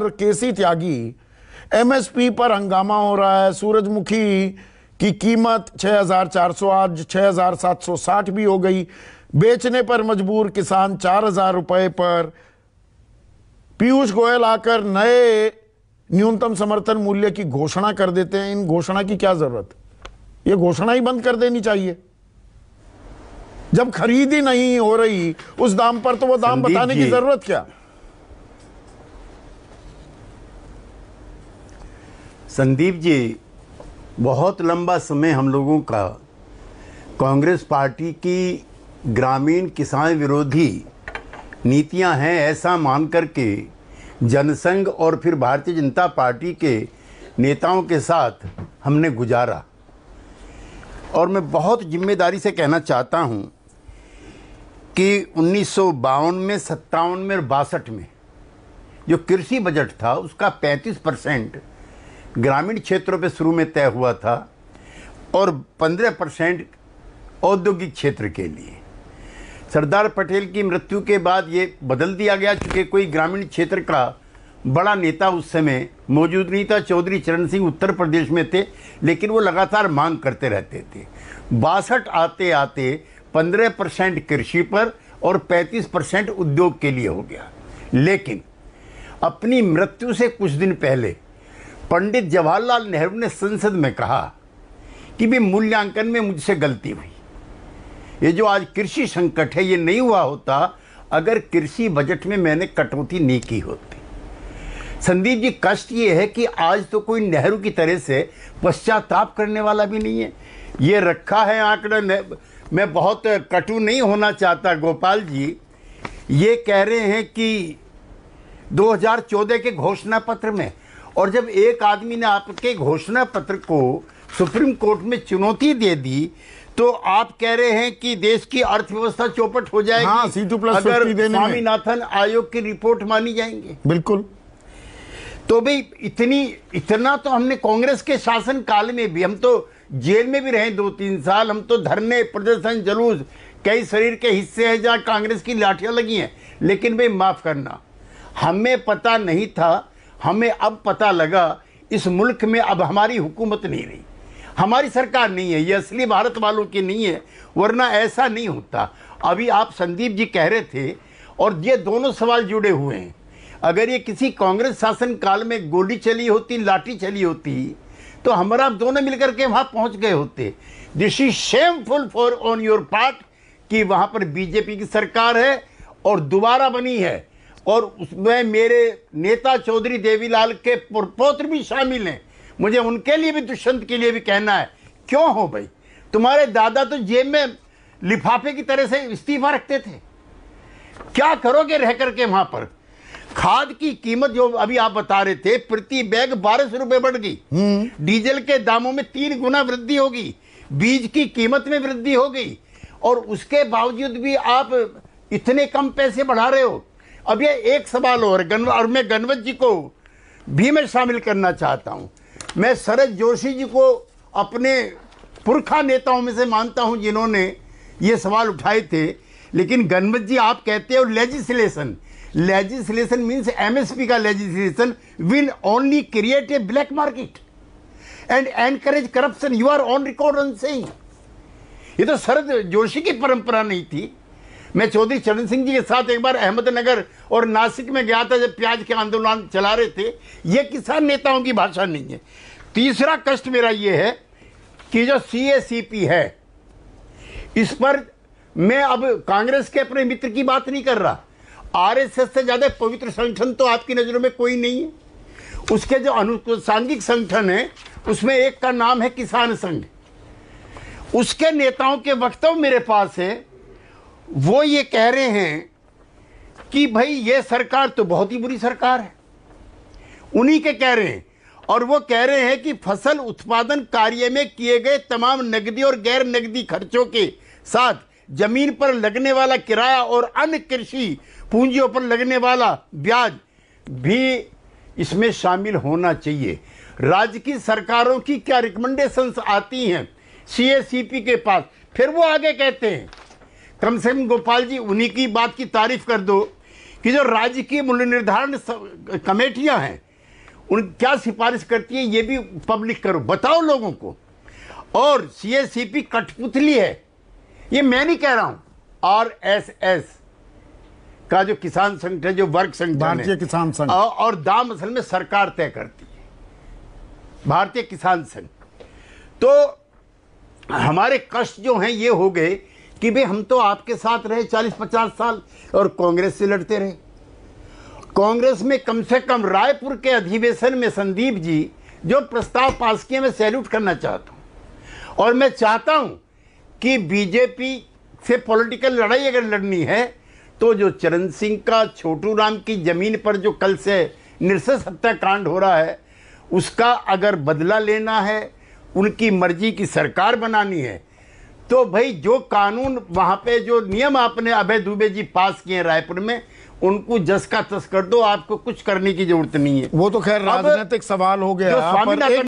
पर केसी त्यागी एमएसपी पर हंगामा हो रहा है सूरजमुखी की कीमत 6,400 आज 6,760 भी हो गई बेचने पर मजबूर किसान चार हजार पर पीयूष गोयल आकर नए न्यूनतम समर्थन मूल्य की घोषणा कर देते हैं इन घोषणा की क्या जरूरत यह घोषणा ही बंद कर देनी चाहिए जब खरीद ही नहीं हो रही उस दाम पर तो वो दाम बताने की जरूरत क्या संदीप जी बहुत लंबा समय हम लोगों का कांग्रेस पार्टी की ग्रामीण किसान विरोधी नीतियां हैं ऐसा मान कर के जनसंघ और फिर भारतीय जनता पार्टी के नेताओं के साथ हमने गुजारा और मैं बहुत जिम्मेदारी से कहना चाहता हूं कि उन्नीस में सत्तावन में और बासठ में जो कृषि बजट था उसका 35 परसेंट ग्रामीण क्षेत्रों पे शुरू में तय हुआ था और 15 परसेंट औद्योगिक क्षेत्र के लिए सरदार पटेल की मृत्यु के बाद ये बदल दिया गया चूँकि कोई ग्रामीण क्षेत्र का बड़ा नेता उस समय मौजूद नहीं था चौधरी चरण सिंह उत्तर प्रदेश में थे लेकिन वो लगातार मांग करते रहते थे बासठ आते आते 15 परसेंट कृषि पर और 35 परसेंट उद्योग के लिए हो गया लेकिन अपनी मृत्यु से कुछ दिन पहले पंडित जवाहरलाल नेहरू ने संसद में कहा कि भी मूल्यांकन में मुझसे गलती हुई ये जो आज कृषि संकट है ये नहीं हुआ होता अगर कृषि बजट में मैंने कटौती नहीं की होती संदीप जी कष्ट ये है कि आज तो कोई नेहरू की तरह से पश्चाताप करने वाला भी नहीं है ये रखा है आंकड़ा मैं बहुत कटु नहीं होना चाहता गोपाल जी ये कह रहे हैं कि 2014 के घोषणा पत्र में और जब एक आदमी ने आपके घोषणा पत्र को सुप्रीम कोर्ट में चुनौती दे दी तो आप कह रहे हैं कि देश की अर्थव्यवस्था चौपट हो जाएगी हाँ, अगर स्वामीनाथन आयोग की रिपोर्ट मानी जाएंगे बिल्कुल तो भाई इतनी इतना तो हमने कांग्रेस के शासन काल में भी हम तो जेल में भी रहे दो तीन साल हम तो धरने प्रदर्शन जलूस कई शरीर के हिस्से हैं जहां कांग्रेस की लाठियां लगी हैं लेकिन भाई माफ़ करना हमें पता नहीं था हमें अब पता लगा इस मुल्क में अब हमारी हुकूमत नहीं रही हमारी सरकार नहीं है ये असली भारत वालों की नहीं है वरना ऐसा नहीं होता अभी आप संदीप जी कह रहे थे और ये दोनों सवाल जुड़े हुए हैं अगर ये किसी कांग्रेस शासन काल में गोली चली होती लाठी चली होती तो हमारा आप दोनों मिलकर के वहाँ पहुँच गए होते this is shameful for on your part कि वहाँ पर बीजेपी की सरकार है और दोबारा बनी है और उसमें मेरे नेता चौधरी देवीलाल के पुरपोत्र भी शामिल हैं मुझे उनके लिए भी दुष्यंत के लिए भी कहना है क्यों हो भाई तुम्हारे दादा तो जेब में लिफाफे की तरह से इस्तीफा रखते थे क्या करोगे रह करके वहां पर खाद की कीमत जो अभी आप बता रहे थे प्रति बैग बारह सौ रुपए बढ़ गई हम्म। डीजल के दामों में तीन गुना वृद्धि होगी बीज की कीमत में वृद्धि हो गई और उसके बावजूद भी आप इतने कम पैसे बढ़ा रहे हो अब ये एक सवाल और गन और मैं गणवत जी को भी मैं शामिल करना चाहता हूँ मैं शरद जोशी जी को अपने पुरखा नेताओं में से मानता हूँ जिन्होंने ये सवाल उठाए थे लेकिन गणवत जी आप कहते हो लेजिस्लेशन लेजिस्लेशन मीन्स एमएसपी का legislation will only create a black market and encourage corruption you are on record on saying ये तो शरद जोशी की परंपरा नहीं थी मैं चौधरी चरण सिंह जी के साथ एक बार अहमदनगर और नासिक में गया था जब प्याज के आंदोलन चला रहे थे ये किसान नेताओं की भाषा नहीं है तीसरा कष्ट मेरा ये है कि जो सी पी है इस पर मैं अब कांग्रेस के अपने मित्र की बात नहीं कर रहा आरएसएस से ज़्यादा पवित्र संगठन तो आपकी नज़रों में कोई नहीं है उसके जो अनुसांगिक संगठन है उसमें एक का नाम है किसान संघ उसके नेताओं के वक्तव्य मेरे पास है वो ये कह रहे हैं कि भाई ये सरकार तो बहुत ही बुरी सरकार है उन्हीं के कह रहे हैं और वो कह रहे हैं कि फसल उत्पादन कार्य में किए गए तमाम नकदी और गैर नकदी खर्चों के साथ जमीन पर लगने वाला किराया और अन्य कृषि पूंजियों पर लगने वाला ब्याज भी इसमें शामिल होना चाहिए राज्य की सरकारों की क्या रिकमेंडेशंस आती हैं सीएसीपी के पास फिर वो आगे कहते हैं कम से कम गोपाल जी उन्हीं की बात की तारीफ कर दो कि जो राज्य की मूल्य निर्धारण कमेटियां हैं उन क्या सिफारिश करती है ये भी पब्लिक करो बताओ लोगों को और सी एस सी पी कठपुतली है ये मैं नहीं कह रहा हूं आर एस एस का जो किसान संगठन जो वर्ग संगठन है किसान संघ और दाम असल में सरकार तय करती है भारतीय किसान संघ तो हमारे कष्ट जो हैं ये हो गए कि भाई हम तो आपके साथ रहे चालीस पचास साल और कांग्रेस से लड़ते रहे कांग्रेस में कम से कम रायपुर के अधिवेशन में संदीप जी जो प्रस्ताव पास किए मैं सैल्यूट करना चाहता हूँ और मैं चाहता हूँ कि बीजेपी से पॉलिटिकल लड़ाई अगर लड़नी है तो जो चरण सिंह का छोटू राम की ज़मीन पर जो कल से निर्सस हत्याकांड हो रहा है उसका अगर बदला लेना है उनकी मर्जी की सरकार बनानी है तो भाई जो कानून वहाँ पे जो नियम आपने अभय दुबे जी पास किए रायपुर में उनको जस का तस कर दो आपको कुछ करने की जरूरत नहीं है वो तो खैर राजनीतिक सवाल हो गया